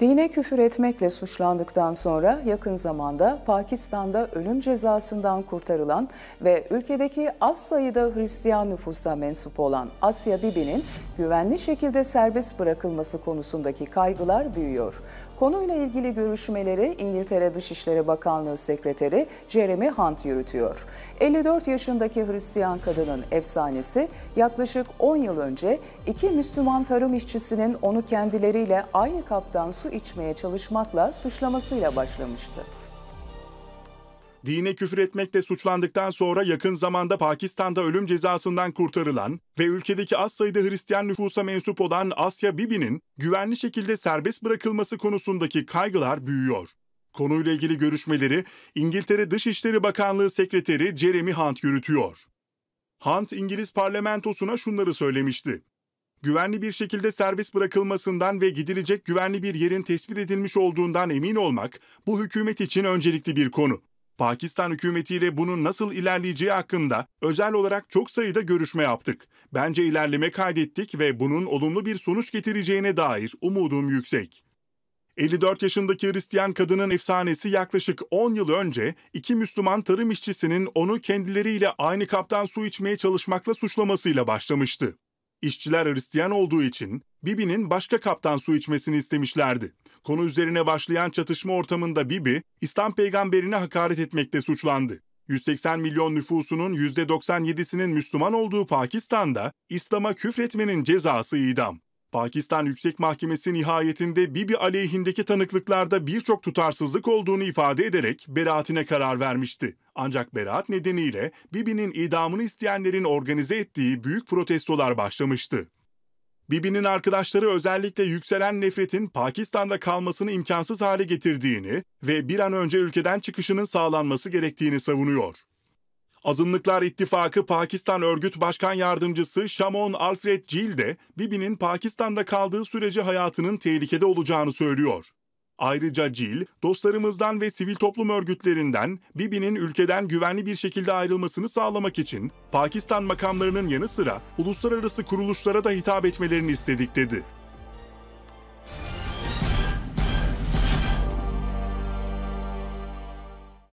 Dine küfür etmekle suçlandıktan sonra yakın zamanda Pakistan'da ölüm cezasından kurtarılan ve ülkedeki az sayıda Hristiyan nüfusa mensup olan Asya Bibi'nin güvenli şekilde serbest bırakılması konusundaki kaygılar büyüyor. Konuyla ilgili görüşmeleri İngiltere Dışişleri Bakanlığı Sekreteri Jeremy Hunt yürütüyor. 54 yaşındaki Hristiyan kadının efsanesi yaklaşık 10 yıl önce iki Müslüman tarım işçisinin onu kendileriyle aynı kaptan su su içmeye çalışmakla suçlamasıyla başlamıştı. Dine küfür etmekle suçlandıktan sonra yakın zamanda Pakistan'da ölüm cezasından kurtarılan ve ülkedeki az sayıda Hristiyan nüfusa mensup olan Asya Bibi'nin güvenli şekilde serbest bırakılması konusundaki kaygılar büyüyor. Konuyla ilgili görüşmeleri İngiltere Dışişleri Bakanlığı Sekreteri Jeremy Hunt yürütüyor. Hunt İngiliz parlamentosuna şunları söylemişti güvenli bir şekilde serbest bırakılmasından ve gidilecek güvenli bir yerin tespit edilmiş olduğundan emin olmak bu hükümet için öncelikli bir konu. Pakistan hükümetiyle bunun nasıl ilerleyeceği hakkında özel olarak çok sayıda görüşme yaptık. Bence ilerleme kaydettik ve bunun olumlu bir sonuç getireceğine dair umudum yüksek. 54 yaşındaki Hristiyan kadının efsanesi yaklaşık 10 yıl önce iki Müslüman tarım işçisinin onu kendileriyle aynı kaptan su içmeye çalışmakla suçlamasıyla başlamıştı. İşçiler Hristiyan olduğu için Bibi'nin başka kaptan su içmesini istemişlerdi. Konu üzerine başlayan çatışma ortamında Bibi, İslam peygamberine hakaret etmekte suçlandı. 180 milyon nüfusunun %97'sinin Müslüman olduğu Pakistan'da İslam'a küfretmenin cezası idam. Pakistan Yüksek Mahkemesi nihayetinde Bibi aleyhindeki tanıklıklarda birçok tutarsızlık olduğunu ifade ederek beraatine karar vermişti. Ancak beraat nedeniyle Bibi'nin idamını isteyenlerin organize ettiği büyük protestolar başlamıştı. Bibi'nin arkadaşları özellikle yükselen nefretin Pakistan'da kalmasını imkansız hale getirdiğini ve bir an önce ülkeden çıkışının sağlanması gerektiğini savunuyor. Azınlıklar İttifakı Pakistan Örgüt Başkan Yardımcısı Şamon Alfred Gil de Bibi'nin Pakistan'da kaldığı sürece hayatının tehlikede olacağını söylüyor. Ayrıca CİL, dostlarımızdan ve sivil toplum örgütlerinden Bibi'nin ülkeden güvenli bir şekilde ayrılmasını sağlamak için Pakistan makamlarının yanı sıra uluslararası kuruluşlara da hitap etmelerini istedik dedi.